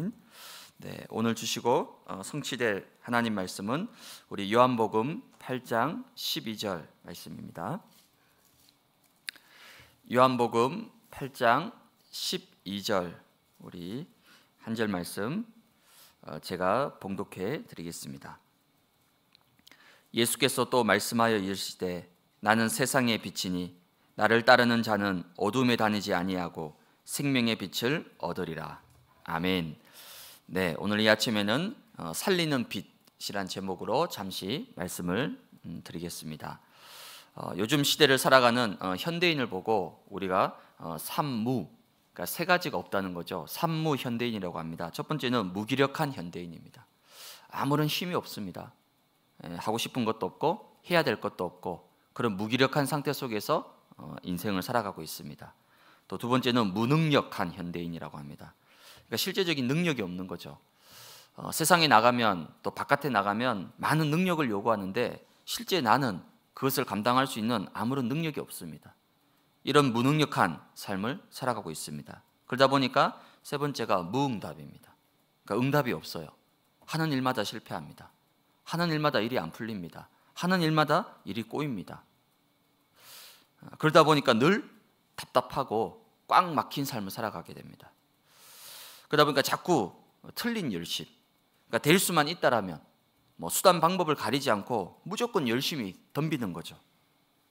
아멘. 네, 오늘 주시고 어, 성취될 하나님 말씀은 우리 요한복음 8장 12절 말씀입니다. 요한복음 8장 12절 우리 한 절 말씀 어, 제가 봉독해 드리겠습니다. 예수께서 또 말씀하여 이르시되 나는 세상의 빛이니 나를 따르는 자는 어둠에 다니지 아니하고 생명의 빛을 얻으리라. 아멘. 네, 오늘 이 아침에는 어, 살리는 빛이란 제목으로 잠시 말씀을 음, 드리겠습니다. 어, 요즘 시대를 살아가는 어, 현대인을 보고 우리가 삼무, 그러니까 세 가지가 없다는 거죠. 삼무 현대인이라고 합니다. 첫 번째는 무기력한 현대인입니다. 아무런 힘이 없습니다. 예, 하고 싶은 것도 없고 해야 될 것도 없고 그런 무기력한 상태 속에서 인생을 살아가고 있습니다. 또 두 번째는 무능력한 현대인이라고 합니다. 그러니까 실제적인 능력이 없는 거죠. 어, 세상에 나가면 또 바깥에 나가면 많은 능력을 요구하는데 실제 나는 그것을 감당할 수 있는 아무런 능력이 없습니다. 이런 무능력한 삶을 살아가고 있습니다. 그러다 보니까 세 번째가 무응답입니다. 그러니까 응답이 없어요. 하는 일마다 실패합니다. 하는 일마다 일이 안 풀립니다. 하는 일마다 일이 꼬입니다. 어, 그러다 보니까 늘 답답하고 꽉 막힌 삶을 살아가게 됩니다. 그러다 보니까 자꾸 틀린 열심. 그러니까 될 수만 있다라면 뭐 수단 방법을 가리지 않고 무조건 열심히 덤비는 거죠.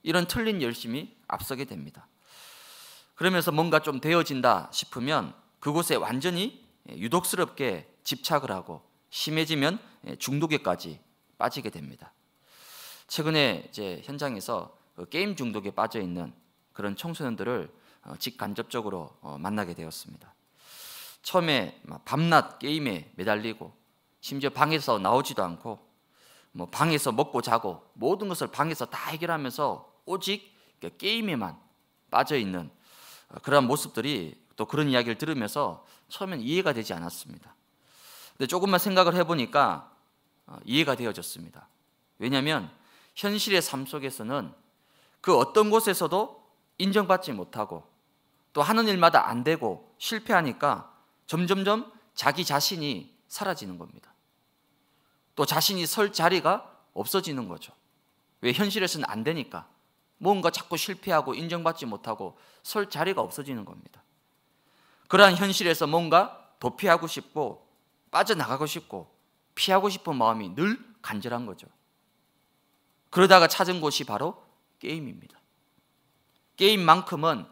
이런 틀린 열심이 앞서게 됩니다. 그러면서 뭔가 좀 되어진다 싶으면 그곳에 완전히 유독스럽게 집착을 하고 심해지면 중독에까지 빠지게 됩니다. 최근에 이제 현장에서 그 게임 중독에 빠져 있는 그런 청소년들을 어, 직간접적으로 어, 만나게 되었습니다. 처음에 밤낮 게임에 매달리고 심지어 방에서 나오지도 않고 뭐 방에서 먹고 자고 모든 것을 방에서 다 해결하면서 오직 그 게임에만 빠져 있는 어, 그런 모습들이 또 그런 이야기를 들으면서 처음엔 이해가 되지 않았습니다. 근데 조금만 생각을 해보니까 어, 이해가 되어졌습니다. 왜냐하면 현실의 삶 속에서는 그 어떤 곳에서도 인정받지 못하고 또 하는 일마다 안 되고 실패하니까 점점점 자기 자신이 사라지는 겁니다. 또 자신이 설 자리가 없어지는 거죠. 왜 현실에서는 안 되니까 뭔가 자꾸 실패하고 인정받지 못하고 설 자리가 없어지는 겁니다. 그러한 현실에서 뭔가 도피하고 싶고 빠져나가고 싶고 피하고 싶은 마음이 늘 간절한 거죠. 그러다가 찾은 곳이 바로 게임입니다. 게임만큼은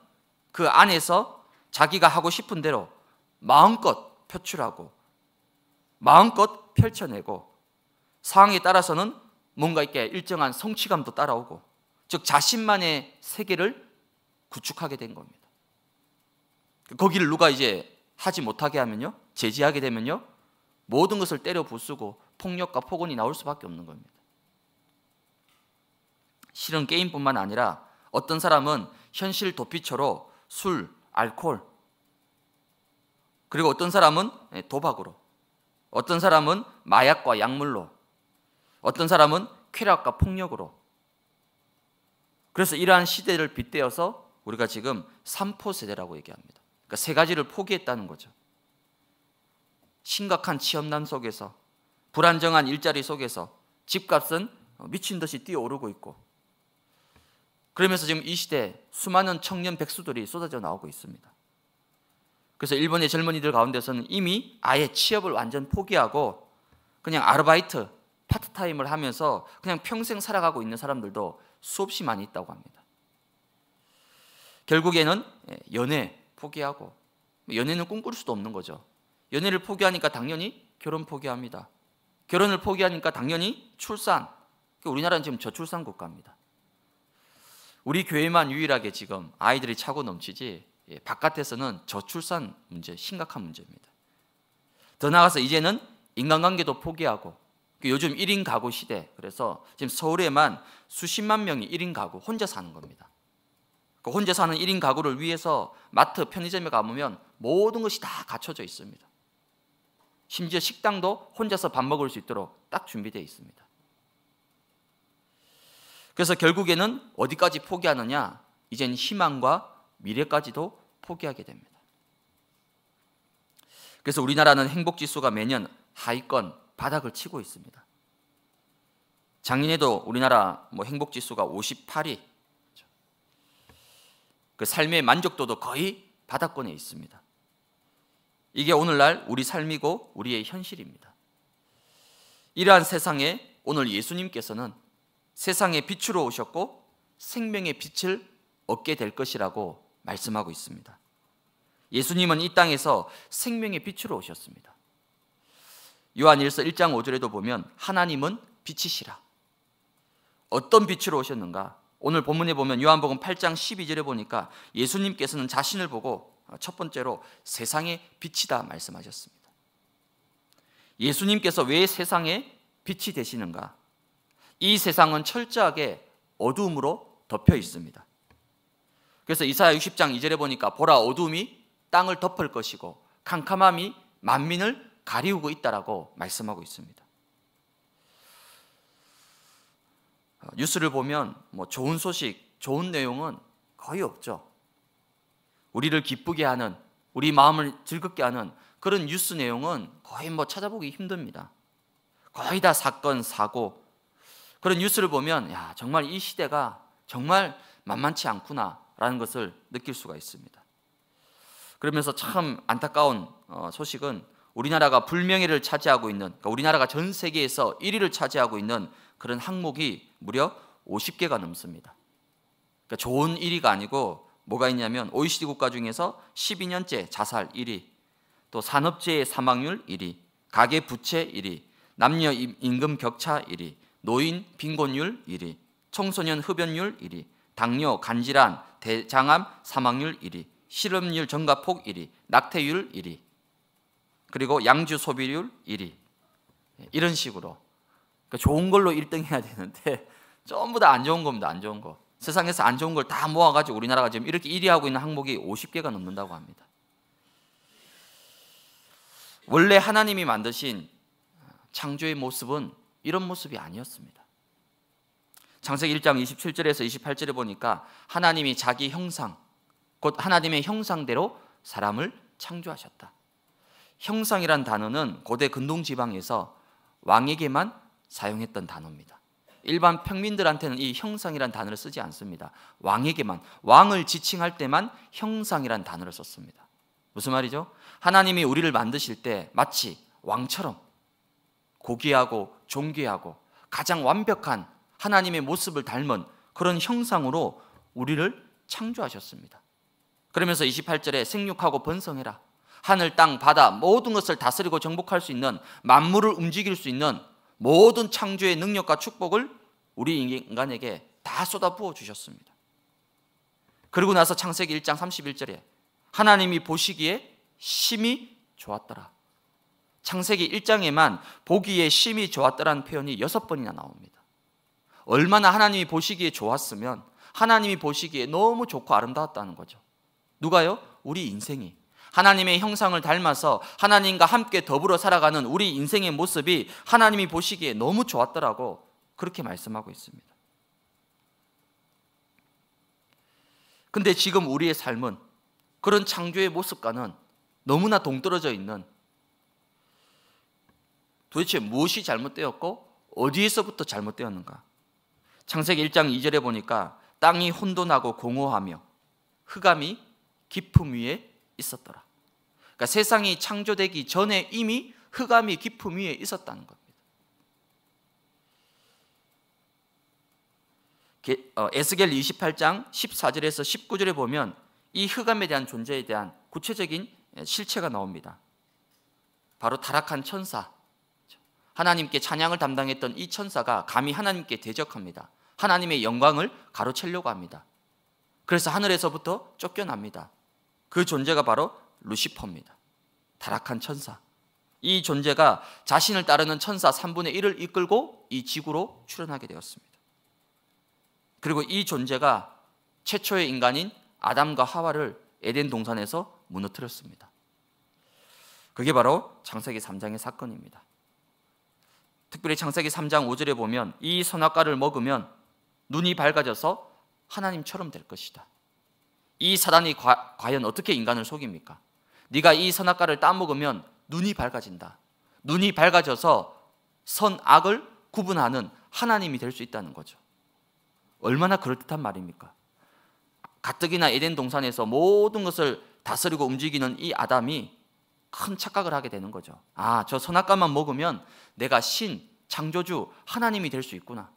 그 안에서 자기가 하고 싶은 대로 마음껏 표출하고 마음껏 펼쳐내고 상황에 따라서는 뭔가 있게 일정한 성취감도 따라오고 즉 자신만의 세계를 구축하게 된 겁니다. 거기를 누가 이제 하지 못하게 하면요. 제지하게 되면요. 모든 것을 때려 부수고 폭력과 폭언이 나올 수밖에 없는 겁니다. 실은 게임뿐만 아니라 어떤 사람은 현실 도피처로 술, 알코올, 그리고 어떤 사람은 예, 도박으로, 어떤 사람은 마약과 약물로, 어떤 사람은 쾌락과 폭력으로. 그래서 이러한 시대를 빗대어서 우리가 지금 삼포 세대라고 얘기합니다. 그러니까 세 가지를 포기했다는 거죠. 심각한 취업난 속에서 불안정한 일자리 속에서 집값은 미친 듯이 뛰어오르고 있고 그러면서 지금 이 시대에 수많은 청년 백수들이 쏟아져 나오고 있습니다. 그래서 일본의 젊은이들 가운데서는 이미 아예 취업을 완전 포기하고 그냥 아르바이트, 파트타임을 하면서 그냥 평생 살아가고 있는 사람들도 수없이 많이 있다고 합니다. 결국에는 예, 연애 포기하고 연애는 꿈꿀 수도 없는 거죠. 연애를 포기하니까 당연히 결혼 포기합니다. 결혼을 포기하니까 당연히 출산. 그러니까 우리나라는 지금 저출산 국가입니다. 우리 교회만 유일하게 지금 아이들이 차고 넘치지 예, 바깥에서는 저출산 문제 심각한 문제입니다. 더 나아가서 이제는 인간관계도 포기하고 그 요즘 1인 가구 시대 그래서 지금 서울에만 수십만 명이 1인 가구 혼자 사는 겁니다. 그 혼자 사는 1인 가구를 위해서 마트 편의점에 가보면 모든 것이 다 갖춰져 있습니다. 심지어 식당도 혼자서 밥 먹을 수 있도록 딱 준비되어 있습니다. 그래서 결국에는 어디까지 포기하느냐? 이젠 희망과 미래까지도 포기하게 됩니다. 그래서 우리나라는 행복 지수가 매년 하위권 바닥을 치고 있습니다. 작년에도 우리나라 뭐 행복 지수가 58위. 그 삶의 만족도도 거의 바닥권에 있습니다. 이게 오늘날 우리 삶이고 우리의 현실입니다. 이러한 세상에 오늘 예수님께서는 세상의 빛으로 오셨고 생명의 빛을 얻게 될 것이라고 말씀하고 있습니다. 예수님은 이 땅에서 생명의 빛으로 오셨습니다. 요한일서 1장 5절에도 보면 하나님은 빛이시라. 어떤 빛으로 오셨는가? 오늘 본문에 보면 요한복음 8장 12절에 보니까 예수님께서는 자신을 보고 첫 번째로 세상의 빛이다 말씀하셨습니다. 예수님께서 왜 세상의 빛이 되시는가? 이 세상은 철저하게 어둠으로 덮여 있습니다. 그래서 이사야 60장 2절에 보니까 보라 어둠이 땅을 덮을 것이고 캄캄함이 만민을 가리우고 있다라고 말씀하고 있습니다. 어, 뉴스를 보면 뭐 좋은 소식, 좋은 내용은 거의 없죠. 우리를 기쁘게 하는, 우리 마음을 즐겁게 하는 그런 뉴스 내용은 거의 뭐 찾아보기 힘듭니다. 거의 다 사건, 사고. 그런 뉴스를 보면, 야, 정말 이 시대가 정말 만만치 않구나. 라는 것을 느낄 수가 있습니다. 그러면서 참 안타까운 어, 소식은 우리나라가 불명예를 차지하고 있는 그러니까 우리나라가 전 세계에서 1위를 차지하고 있는 그런 항목이 무려 50개가 넘습니다. 그러니까 좋은 1위가 아니고 뭐가 있냐면 OECD 국가 중에서 12년째 자살 1위, 또 산업재해 사망률 1위, 가계 부채 1위, 남녀 임금 격차 1위, 노인 빈곤율 1위, 청소년 흡연율 1위, 당뇨, 간질환, 대장암 사망률 1위, 실업률 증가폭 1위, 낙태율 1위, 그리고 양주 소비율 1위. 예, 이런 식으로. 그러니까 좋은 걸로 1등 해야 되는데 전부 다 안 좋은 겁니다. 안 좋은 거. 세상에서 안 좋은 걸 다 모아가지고 우리나라가 지금 이렇게 1위 하고 있는 항목이 50개가 넘는다고 합니다. 원래 하나님이 만드신 창조의 모습은 이런 모습이 아니었습니다. 창세기 1장 27절에서 28절에 보니까 하나님이 자기 형상 곧 하나님의 형상대로 사람을 창조하셨다. 형상이란 단어는 고대 근동 지방에서 왕에게만 사용했던 단어입니다. 일반 평민들한테는 이 형상이란 단어를 쓰지 않습니다. 왕에게만 왕을 지칭할 때만 형상이란 단어를 썼습니다. 무슨 말이죠? 하나님이 우리를 만드실 때 마치 왕처럼 고귀하고 존귀하고 가장 완벽한 하나님의 모습을 닮은 그런 형상으로 우리를 창조하셨습니다. 그러면서 28절에 생육하고 번성해라. 하늘, 땅, 바다 모든 것을 다스리고 정복할 수 있는 만물을 움직일 수 있는 모든 창조의 능력과 축복을 우리 인간에게 다 쏟아부어 주셨습니다. 그리고 나서 창세기 1장 31절에 하나님이 보시기에 심히 좋았더라. 창세기 1장에만 보기에 심히 좋았더라는 표현이 여섯 번이나 나옵니다. 얼마나 하나님이 보시기에 좋았으면 하나님이 보시기에 너무 좋고 아름다웠다는 거죠. 누가요? 우리 인생이. 하나님의 형상을 닮아서 하나님과 함께 더불어 살아가는 우리 인생의 모습이 하나님이 보시기에 너무 좋았더라고 그렇게 말씀하고 있습니다. 근데 지금 우리의 삶은 그런 창조의 모습과는 너무나 동떨어져 있는 도대체 무엇이 잘못되었고 어디에서부터 잘못되었는가? 창세기 1장 2절에 보니까 땅이 혼돈하고 공허하며 흑암이 깊음 위에 있었더라. 그러니까 세상이 창조되기 전에 이미 흑암이 깊음 위에 있었다는 겁니다. 어, 에스겔 28장 14절에서 19절에 보면 이 흑암에 대한 존재에 대한 구체적인 예, 실체가 나옵니다. 바로 타락한 천사. 하나님께 찬양을 담당했던 이 천사가 감히 하나님께 대적합니다. 하나님의 영광을 가로채려고 합니다. 그래서 하늘에서부터 쫓겨납니다. 그 존재가 바로 루시퍼입니다. 타락한 천사. 이 존재가 자신을 따르는 천사 3분의 1을 이끌고 이 지구로 출현하게 되었습니다. 그리고 이 존재가 최초의 인간인 아담과 하와를 에덴 동산에서 무너뜨렸습니다. 그게 바로 창세기 3장의 사건입니다. 특별히 창세기 3장 5절에 보면 이 선악과를 먹으면 눈이 밝아져서 하나님처럼 될 것이다. 이 사단이 과, 과연 어떻게 인간을 속입니까? 네가 이 선악과를 따먹으면 눈이 밝아진다. 눈이 밝아져서 선악을 구분하는 하나님이 될 수 있다는 거죠. 얼마나 그럴듯한 말입니까? 가뜩이나 에덴 동산에서 모든 것을 다스리고 움직이는 이 아담이 큰 착각을 하게 되는 거죠. 아, 저 선악과만 먹으면 내가 신, 창조주, 하나님이 될 수 있구나.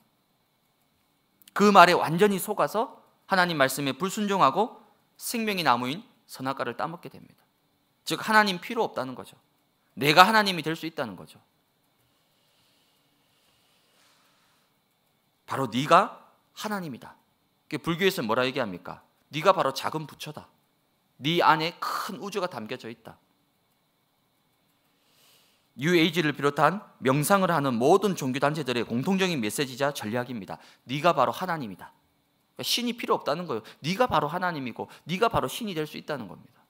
그 말에 완전히 속아서 하나님 말씀에 불순종하고 생명의 나무인 선악과를 따먹게 됩니다. 즉 하나님 필요 없다는 거죠. 내가 하나님이 될 수 있다는 거죠. 바로 네가 하나님이다. 불교에서 뭐라 얘기합니까? 네가 바로 작은 부처다. 네 안에 큰 우주가 담겨져 있다. 에이지를 비롯한 명상을 하는 모든 종교 단체들의 공통적인 메시지자 전략입니다. 네가 바로 하나님이다. 그러니까 신이 필요 없다는 거예요. 네가 바로 하나님이고 네가 바로 신이 될 수 있다는 겁니다.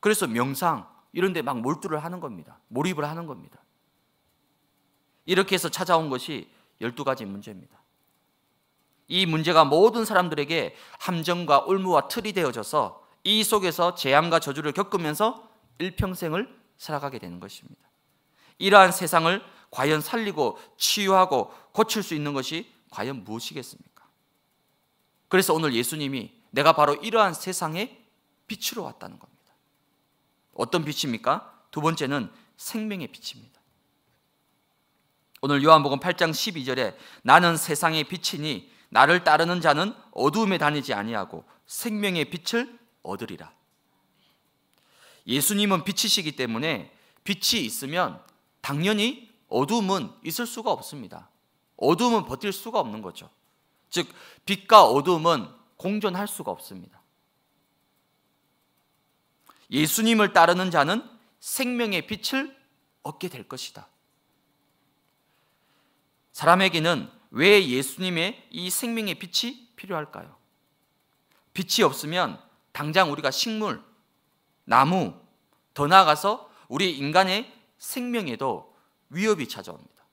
그래서 명상 이런 데막 몰두를 하는 겁니다. 몰입을 하는 겁니다. 이렇게 해서 찾아온 것이 12가지 문제입니다. 이 문제가 모든 사람들에게 함정과 올무와 틀이 되어져서 이 속에서 재앙과 저주를 겪으면서 일평생을 살아가게 되는 것입니다. 이러한 세상을 과연 살리고 치유하고 고칠 수 있는 것이 과연 무엇이겠습니까? 그래서 오늘 예수님이 내가 바로 이러한 세상의 빛으로 왔다는 겁니다. 어떤 빛입니까? 두 번째는 생명의 빛입니다. 오늘 요한복음 8장 12절에 나는 세상의 빛이니 나를 따르는 자는 어두움에 다니지 아니하고 생명의 빛을 얻으리라. 예수님은 빛이시기 때문에 빛이 있으면 당연히 어둠은 있을 수가 없습니다. 어둠은 버틸 수가 없는 거죠. 즉 빛과 어둠은 공존할 수가 없습니다. 예수님을 따르는 자는 생명의 빛을 얻게 될 것이다. 사람에게는 왜 예수님의 이 생명의 빛이 필요할까요? 빛이 없으면 당장 우리가 식물, 나무, 더 나아가서 우리 인간의 생명에도 위협이 찾아옵니다.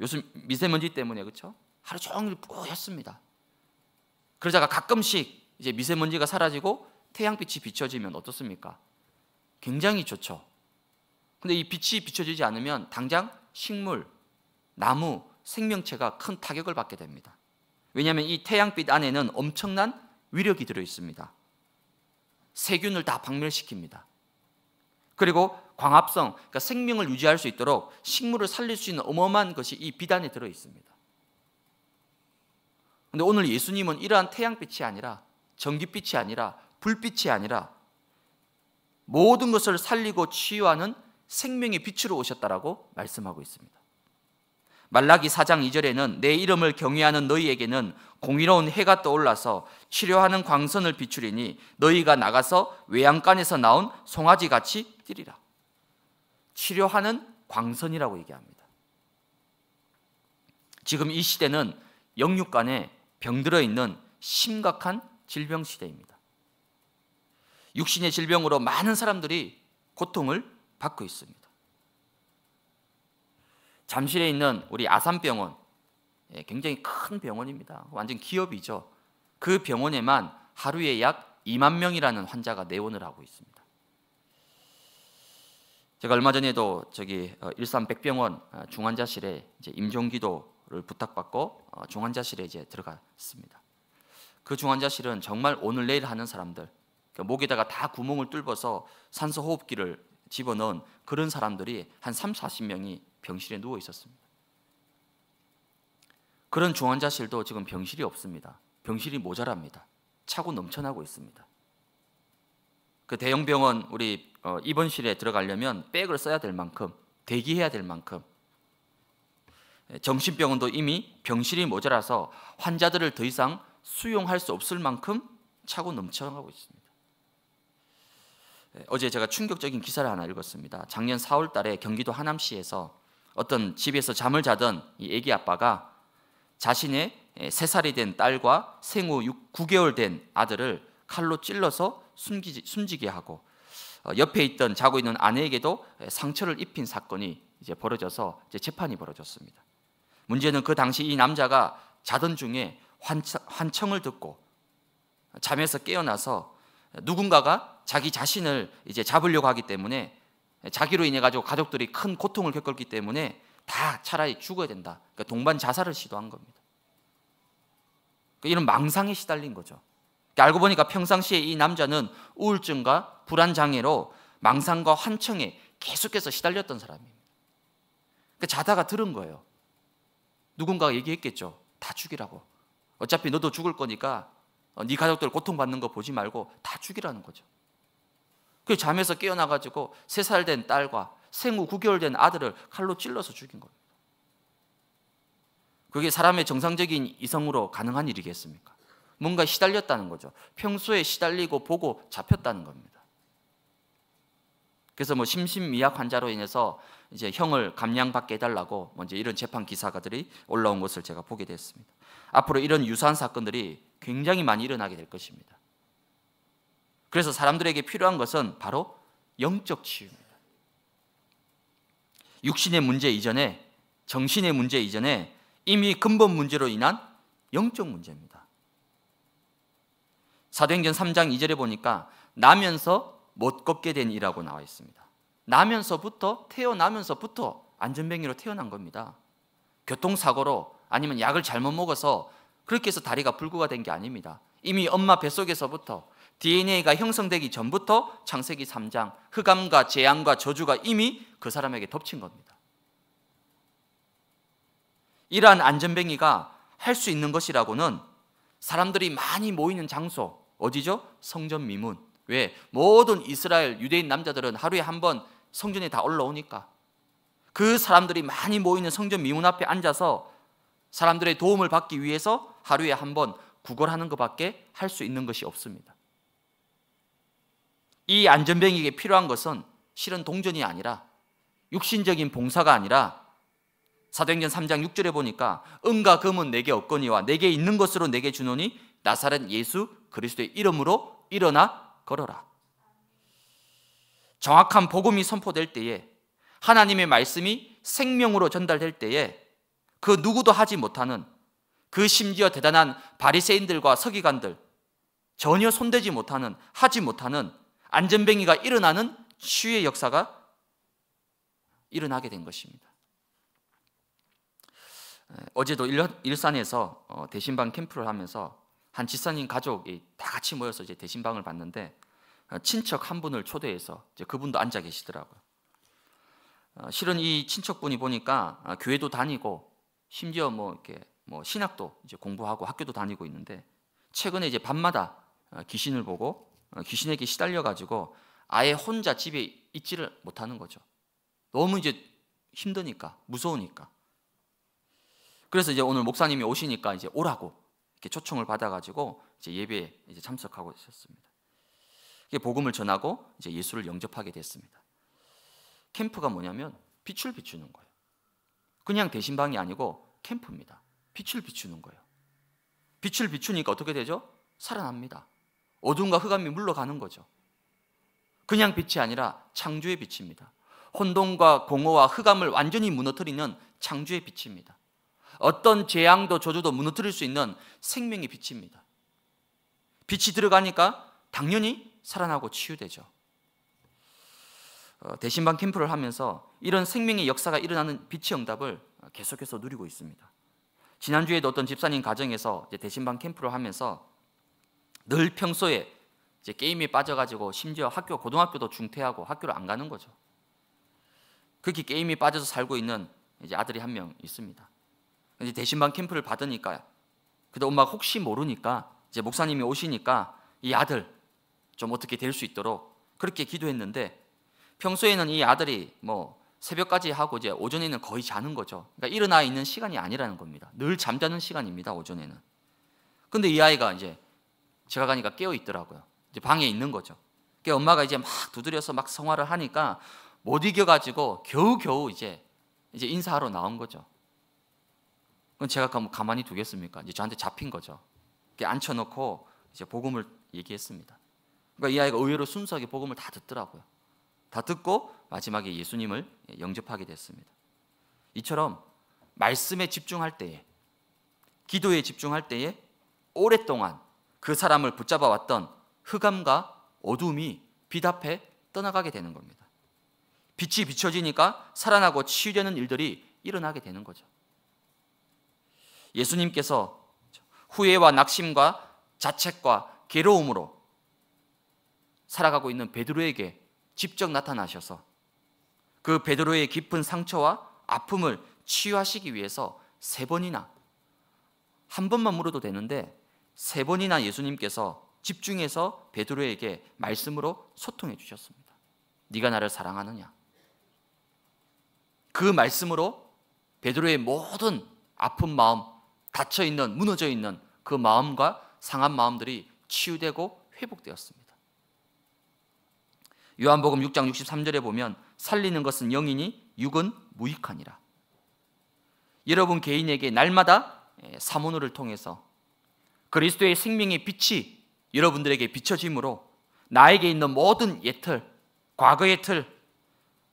요즘 미세먼지 때문에 그렇죠? 하루 종일 뿌옇습니다. 그러다가 가끔씩 이제 미세먼지가 사라지고 태양빛이 비춰지면 어떻습니까? 굉장히 좋죠. 근데 이 빛이 비춰지지 않으면 당장 식물, 나무, 생명체가 큰 타격을 받게 됩니다. 왜냐하면 이 태양빛 안에는 엄청난 위력이 들어 있습니다. 세균을 다 박멸시킵니다. 그리고 광합성, 그러니까 생명을 유지할 수 있도록 식물을 살릴 수 있는 어마어마한 것이 이 비단에 들어 있습니다. 근데 오늘 예수님은 이러한 태양빛이 아니라 전기빛이 아니라 불빛이 아니라 모든 것을 살리고 치유하는 생명의 빛으로 오셨다라고 말씀하고 있습니다. 말라기 4장 2절에는 내 이름을 경외하는 너희에게는 공의로운 해가 떠올라서 치료하는 광선을 비추리니 너희가 나가서 외양간에서 나온 송아지 같이 뛰리라. 치료하는 광선이라고 얘기합니다. 지금 이 시대는 영육간에 병들어 있는 심각한 질병 시대입니다. 육신의 질병으로 많은 사람들이 고통을 받고 있습니다. 잠실에 있는 우리 아산병원 예, 굉장히 큰 병원입니다. 완전 기업이죠. 그 병원에만 하루에 약 2만 명이라는 환자가 내원을 하고 있습니다. 제가 얼마 전에도 저기 어, 일산 백병원 어, 중환자실에 이제 임종기도를 부탁받고 어, 중환자실에 이제 들어갔습니다. 그 중환자실은 정말 오늘 내일 하는 사람들 그러니까 목에다가 다 구멍을 뚫어서 산소 호흡기를 집어넣은 그런 사람들이 한 3, 40명이 병실에 누워 있었습니다. 그런 중환자실도 지금 병실이 없습니다. 병실이 모자랍니다. 차고 넘쳐나고 있습니다. 그 대형 병원 우리 어, 입원실에 들어가려면 백을 써야 될 만큼 대기해야 될 만큼 예, 정신병원도 이미 병실이 모자라서 환자들을 더 이상 수용할 수 없을 만큼 차고 넘쳐가고 있습니다. 예, 어제 제가 충격적인 기사를 하나 읽었습니다. 작년 4월 달에 경기도 하남시에서 어떤 집에서 잠을 자던 이아기 아빠가 자신의 3살이 예, 된 딸과 생후 6, 9개월 된 아들을 칼로 찔러서 숨기지, 숨지게 하고 어, 옆에 있던 자고 있는 아내에게도 상처를 입힌 사건이 이제 벌어져서 이제 재판이 벌어졌습니다. 문제는 그 당시 이 남자가 자던 중에 환청, 을 듣고 잠에서 깨어나서 누군가가 자기 자신을 이제 잡으려고 하기 때문에 자기로 인해 가지고 가족들이 큰 고통을 겪었기 때문에 다 차라리 죽어야 된다. 그러니까 동반 자살을 시도한 겁니다. 그러니까 이런 망상에 시달린 거죠. 알고 보니까 평상시에 이 남자는 우울증과 불안 장애로 망상과 환청에 계속해서 시달렸던 사람입니다. 그 자다가 들은 거예요. 누군가가 얘기했겠죠. 다 죽이라고. 어차피 너도 죽을 거니까 어, 네 가족들 고통받는 거 보지 말고 다 죽이라는 거죠. 그 잠에서 깨어나 가지고 세 살 된 딸과 생후 9개월 된 아들을 칼로 찔러서 죽인 겁니다. 그게 사람의 정상적인 이성으로 가능한 일이겠습니까? 뭔가 시달렸다는 거죠. 평소에 시달리고 보고 잡혔다는 겁니다. 그래서 뭐 심신미약 환자로 인해서 이제 형을 감량받게 해달라고 먼저 이런 재판 기사가들이 올라온 것을 제가 보게 됐습니다. 앞으로 이런 유사한 사건들이 굉장히 많이 일어나게 될 것입니다. 그래서 사람들에게 필요한 것은 바로 영적 치유입니다. 육신의 문제 이전에 정신의 문제 이전에 이미 근본 문제로 인한 영적 문제입니다. 사도행전 3장 2절에 보니까 나면서 못 걷게 된이라고 나와 있습니다. 나면서부터 태어나면서부터 안전뱅이로 태어난 겁니다. 교통사고로 아니면 약을 잘못 먹어서 그렇게 해서 다리가 불구가 된 게 아닙니다. 이미 엄마 뱃속에서부터 DNA가 형성되기 전부터 창세기 3장 흑암과 재앙과 저주가 이미 그 사람에게 덮친 겁니다. 이러한 안전뱅이가 할 수 있는 것이라고는 사람들이 많이 모이는 장소, 어디죠? 성전 미문. 왜? 모든 이스라엘 유대인 남자들은 하루에 한 번 성전에 다 올라오니까 그 사람들이 많이 모이는 성전 미문 앞에 앉아서 사람들의 도움을 받기 위해서 하루에 한 번 구걸하는 것밖에 할 수 있는 것이 없습니다. 이 안전뱅이에게 필요한 것은 실은 동전이 아니라 육신적인 봉사가 아니라 사도행전 3장 6절에 보니까 은과 금은 내게 없거니와 내게 있는 것으로 내게 주노니 나사렛 예수 그리스도의 이름으로 일어나 걸어라. 정확한 복음이 선포될 때에 하나님의 말씀이 생명으로 전달될 때에 그 누구도 하지 못하는 그 심지어 대단한 바리새인들과 서기관들 전혀 손대지 못하는 하지 못하는 안전뱅이가 일어나는 치유의 역사가 일어나게 된 것입니다. 어제도 일산에서 어, 대신방 캠프를 하면서 한 지사님 가족이 다 같이 모여서 이제 대신방을 봤는데 어, 친척 한 분을 초대해서 이제 그분도 앉아 계시더라고요. 어, 실은 이 친척분이 보니까 아, 교회도 다니고 심지어 뭐 이렇게 뭐 신학도 이제 공부하고 학교도 다니고 있는데 최근에 이제 밤마다 어, 귀신을 보고 귀신에게 시달려 가지고 아예 혼자 집에 있지를 못하는 거죠. 너무 이제 힘드니까 무서우니까. 그래서 이제 오늘 목사님이 오시니까 이제 오라고 이렇게 초청을 받아가지고 이제 예배에 이제 참석하고 있었습니다. 이게 복음을 전하고 이제 예수를 영접하게 됐습니다. 캠프가 뭐냐면 빛을 비추는 거예요. 그냥 대신방이 아니고 캠프입니다. 빛을 비추는 거예요. 빛을 비추니까 어떻게 되죠? 살아납니다. 어둠과 흑암이 물러가는 거죠. 그냥 빛이 아니라 창조의 빛입니다. 혼돈과 공허와 흑암을 완전히 무너뜨리는 창조의 빛입니다. 어떤 재앙도 저주도 무너뜨릴 수 있는 생명의 빛입니다. 빛이 들어가니까 당연히 살아나고 치유되죠. 어, 대신방 캠프를 하면서 이런 생명의 역사가 일어나는 빛의 응답을 계속해서 누리고 있습니다. 지난주에도 어떤 집사님 가정에서 대신방 캠프를 하면서 늘 평소에 이제 게임에 빠져가지고 심지어 학교 고등학교도 중퇴하고 학교를 안 가는 거죠. 그렇게 게임에 빠져서 살고 있는 이제 아들이 한 명 있습니다. 이제 대신방 캠프를 받으니까요. 근데 엄마가 혹시 모르니까 이제 목사님이 오시니까 이 아들 좀 어떻게 될 수 있도록 그렇게 기도했는데 평소에는 이 아들이 뭐 새벽까지 하고 이제 오전에는 거의 자는 거죠. 그러니까 일어나 있는 시간이 아니라는 겁니다. 늘 잠자는 시간입니다. 오전에는. 근데 이 아이가 이제 제가 가니까 깨어 있더라고요. 이제 방에 있는 거죠. 그 엄마가 이제 막 두드려서 막 성화를 하니까 못 이겨가지고 겨우겨우 이제 이제 인사하러 나온 거죠. 그건 제가 가만히 두겠습니까? 이제 저한테 잡힌 거죠. 이렇게 앉혀놓고 이제 복음을 얘기했습니다. 그러니까 이 아이가 의외로 순수하게 복음을 다 듣더라고요. 다 듣고 마지막에 예수님을 영접하게 됐습니다. 이처럼 말씀에 집중할 때에 기도에 집중할 때에 오랫동안 그 사람을 붙잡아 왔던 흑암과 어둠이 빛 앞에 떠나가게 되는 겁니다. 빛이 비춰지니까 살아나고 치유되는 일들이 일어나게 되는 거죠. 예수님께서 후회와 낙심과 자책과 괴로움으로 살아가고 있는 베드로에게 직접 나타나셔서 그 베드로의 깊은 상처와 아픔을 치유하시기 위해서 세 번이나 한 번만 물어도 되는데 세 번이나 예수님께서 집중해서 베드로에게 말씀으로 소통해 주셨습니다. 네가 나를 사랑하느냐? 그 말씀으로 베드로의 모든 아픈 마음, 닫혀 있는 무너져 있는 그 마음과 상한 마음들이 치유되고 회복되었습니다. 요한복음 6장 63절에 보면 살리는 것은 영이니 육은 무익하니라. 여러분 개인에게 날마다 예, 사모노 통해서 그리스도의 생명의 빛이 여러분들에게 비춰짐으로 나에게 있는 모든 예틀, 과거의 틀,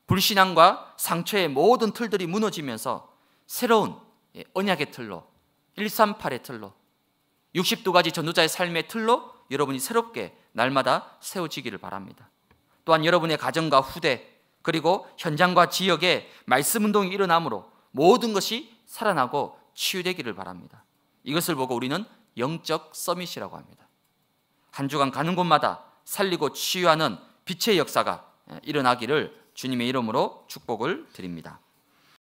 불신앙과 상처의 모든 틀들이 무너지면서 새로운 예, 언약의 틀로 138의 틀로 62가지 0 전도자의 삶의 틀로 여러분이 새롭게 날마다 세워지기를 바랍니다. 또한 여러분의 가정과 후대 그리고 현장과 지역에 말씀 운동이 일어나므로 모든 것이 살아나고 치유되기를 바랍니다. 이것을 보고 우리는 영적 서밋이라고 합니다. 한 주간 가는 곳마다 살리고 치유하는 빛의 역사가 일어나기를 주님의 이름으로 축복을 드립니다.